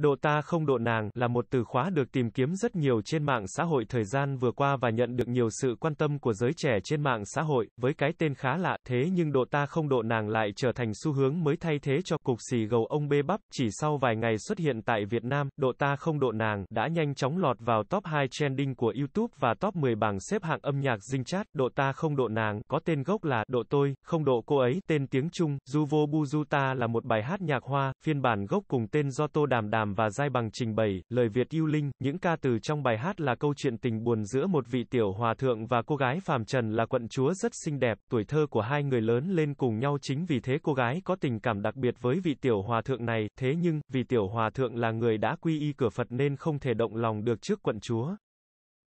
Độ ta không độ nàng là một từ khóa được tìm kiếm rất nhiều trên mạng xã hội thời gian vừa qua và nhận được nhiều sự quan tâm của giới trẻ trên mạng xã hội, với cái tên khá lạ, thế nhưng độ ta không độ nàng lại trở thành xu hướng mới thay thế cho cục xì gầu ông bê bắp, chỉ sau vài ngày xuất hiện tại Việt Nam, độ ta không độ nàng đã nhanh chóng lọt vào top 2 trending của YouTube và top 10 bảng xếp hạng âm nhạc dinh chat, độ ta không độ nàng, có tên gốc là độ tôi, không độ cô ấy, tên tiếng Trung, Juvo Buzuta là một bài hát nhạc hoa, phiên bản gốc cùng tên do Tô Đàm Đàm và Giai Bằng trình bày, lời Việt yêu linh, những ca từ trong bài hát là câu chuyện tình buồn giữa một vị tiểu hòa thượng và cô gái phàm trần là quận chúa rất xinh đẹp, tuổi thơ của hai người lớn lên cùng nhau chính vì thế cô gái có tình cảm đặc biệt với vị tiểu hòa thượng này, thế nhưng, vì tiểu hòa thượng là người đã quy y cửa Phật nên không thể động lòng được trước quận chúa.